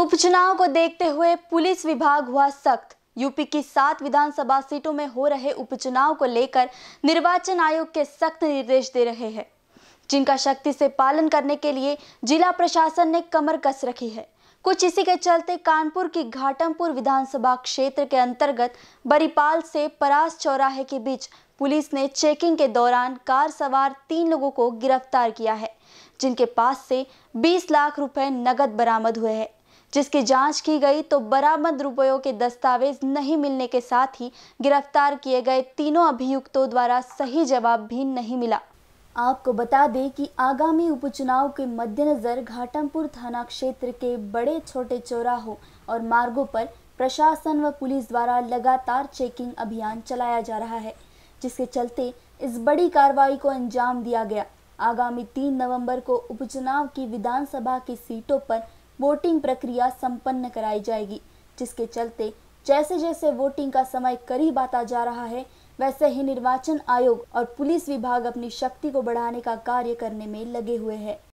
उपचुनाव को देखते हुए पुलिस विभाग हुआ सख्त यूपी की सात विधानसभा सीटों में हो रहे उपचुनाव को लेकर निर्वाचन आयोग के सख्त निर्देश दे रहे हैं जिनका शक्ति से पालन करने के लिए जिला प्रशासन ने कमर कस रखी है कुछ इसी के चलते कानपुर की घाटमपुर विधानसभा क्षेत्र के अंतर्गत बरीपाल से परास चौराहे के बीच पुलिस ने चेकिंग के दौरान कार सवार तीन लोगों को गिरफ्तार किया है जिनके पास से 20 लाख रुपए नकद बरामद हुए हैं जिसकी जांच की गई तो बरामद रुपयों के दस्तावेज नहीं मिलने के साथ ही गिरफ्तार किए गए तीनों अभियुक्तों द्वारा सही जवाब भी नहीं मिला आपको बता दें कि आगामी उपचुनाव के मद्देनज़र घाटमपुर थाना क्षेत्र के बड़े छोटे चौराहों और मार्गों पर प्रशासन व पुलिस द्वारा लगातार चेकिंग अभियान चलाया जा रहा है जिसके चलते इस बड़ी कार्रवाई को अंजाम दिया गया आगामी तीन नवंबर को उपचुनाव की विधानसभा की सीटों पर वोटिंग प्रक्रिया संपन्न कराई जाएगी जिसके चलते जैसे जैसे वोटिंग का समय करीब आता जा रहा है वैसे ही निर्वाचन आयोग और पुलिस विभाग अपनी शक्ति को बढ़ाने का कार्य करने में लगे हुए है